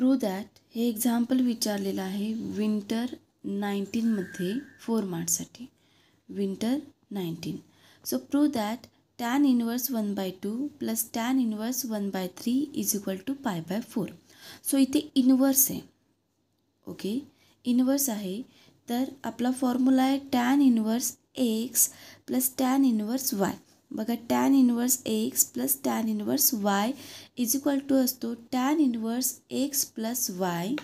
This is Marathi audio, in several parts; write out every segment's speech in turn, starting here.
ट्रू दॅट हे एक्झाम्पल विचारलेलं आहे विंटर नाईन्टीनमध्ये फोर मार्क्ससाठी winter nineteen so prove that tan inverse one by two plus tan inverse one by three is equal to pi by four so इथे इनवर्स आहे ओके इनवर्स आहे तर आपला फॉर्म्युला आहे tan inverse x plus tan inverse y बघा tan inverse x plus tan inverse y is equal to असतो tan inverse x plus y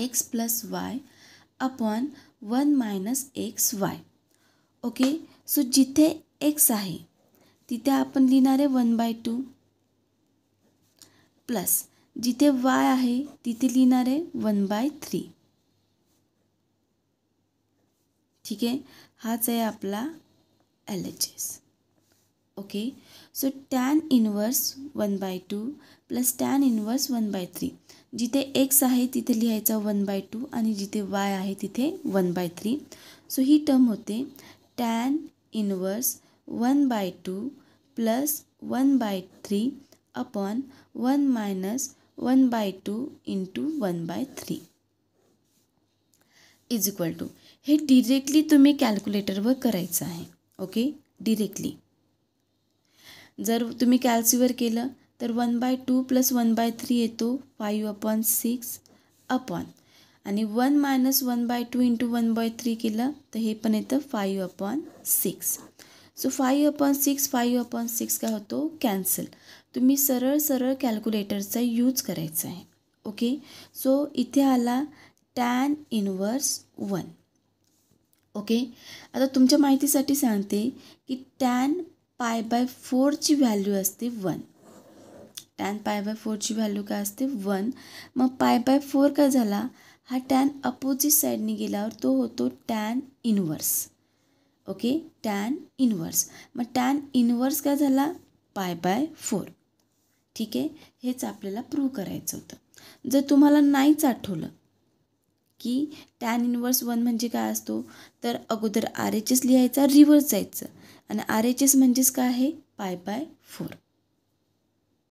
x plus y upon one minus x y okay so जिथे एक्स आहे तिथे आपण लिहिणार आहे वन बाय टू प्लस जिथे वाय आहे तिथे लिहिणार आहे वन बाय थ्री ठीक आहे हाच आहे आपला L H S okay so tan inverse one by two plus tan inverse one by three जिथे एक्स आहे तिथे लिहायचा वन बाय टू आणि जिथे वाय आहे तिथे वन बाय थ्री सो ही टर्म होते tan inverse one by two plus one by three upon one minus one by two into one by three is equal to हे डिरेक्टली तुम्ही कॅल्क्युलेटरवर करायचं आहे ओके डिरेक्टली जर तुम्ही कॅल्सिवर केलं तर one by two plus one by three येतो फाईव्ह अपॉन सिक्स अपॉन आणि one minus one by two into one by three केलं तर हे पण येतं five upon six so five upon six five upon six काय होतो कॅन्सल तुम्ही सरळ सरळ कॅल्क्युलेटरचा यूज करायचा आहे ओके सो इथे आला टॅन इनवर्स वन ओके आता तुमच्या माहितीसाठी सांगते की टॅन पाय बाय फोरची व्हॅल्यू असते वन टॅन पाय बाय फोरची व्हॅल्यू काय असते वन मग पाय बाय फोर काय झाला हा टॅन अपोजिट साईडने गेल्यावर तो होतो tan inverse okay tan inverse मग टॅन इनवर्स काय झाला पाय बाय फोर ठीक आहे हेच आपल्याला प्रूव्ह करायचं होतं जर तुम्हाला नाहीच आठवलं की टॅन इनवर्स वन म्हणजे काय असतो तर अगोदर आर एच एस लिहायचा रिव्हर्स जायचं आणि आर एच एस म्हणजेच काय आहे पाय बाय फोर